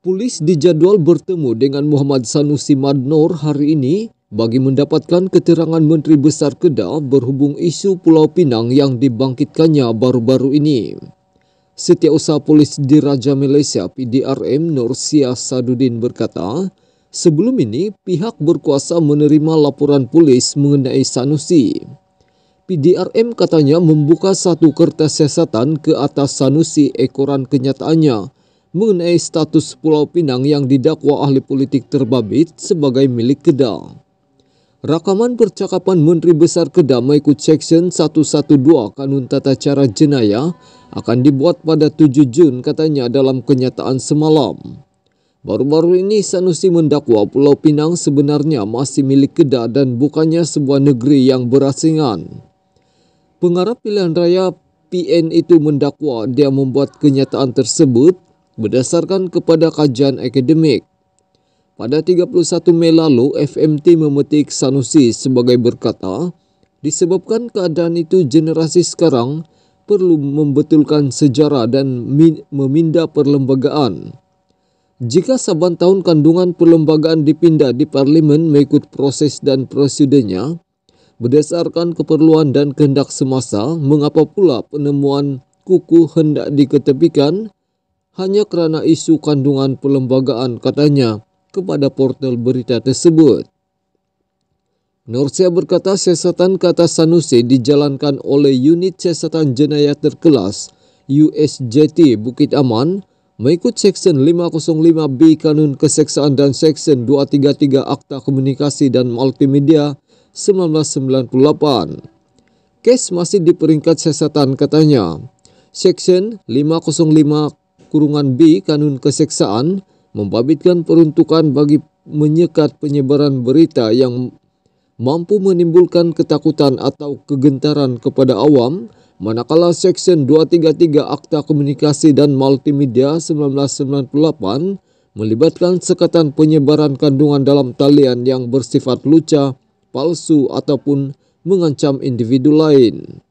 Polis dijadwal bertemu dengan Muhammad Sanusi Madnor hari ini bagi mendapatkan keterangan Menteri Besar Kedah berhubung isu Pulau Pinang yang dibangkitkannya baru-baru ini. Setiausaha Polis Diraja Malaysia PDRM Nursia Sadudin berkata, sebelum ini pihak berkuasa menerima laporan polis mengenai Sanusi. PDRM katanya membuka satu kertas siasatan ke atas Sanusi ekoran kenyataannya mengenai status Pulau Pinang yang didakwa ahli politik terbabit sebagai milik Kedah, rakaman percakapan Menteri Besar Kedah mengikut Section 112 Kanun Tata Cara Jenayah akan dibuat pada 7 Jun katanya dalam kenyataan semalam. Baru-baru ini Sanusi mendakwa Pulau Pinang sebenarnya masih milik Kedah dan bukannya sebuah negeri yang berasingan. Pengarah pilihan raya PN itu mendakwa dia membuat kenyataan tersebut berdasarkan kepada kajian akademik. Pada 31 Mei lalu, FMT memetik Sanusi sebagai berkata, disebabkan keadaan itu generasi sekarang perlu membetulkan sejarah dan memindah perlembagaan. Jika saban tahun kandungan perlembagaan dipindah di parlimen mengikut proses dan prosedurnya, berdasarkan keperluan dan kehendak semasa, mengapa pula penemuan kuku hendak diketepikan hanya karena isu kandungan pelembagaan katanya kepada portal berita tersebut. Norsia berkata siasatan kata Sanusi dijalankan oleh unit siasatan jenayah terkelas USJT Bukit Aman mengikut Seksyen 505B Kanun Keseksaan dan Seksyen 233 Akta Komunikasi dan Multimedia 1998. Kes masih di peringkat siasatan katanya. Seksyen 505 kurungan B Kanun Keseksaan membabitkan peruntukan bagi menyekat penyebaran berita yang mampu menimbulkan ketakutan atau kegentaran kepada awam manakala Seksyen 233 Akta Komunikasi dan Multimedia 1998 melibatkan sekatan penyebaran kandungan dalam talian yang bersifat lucah, palsu ataupun mengancam individu lain.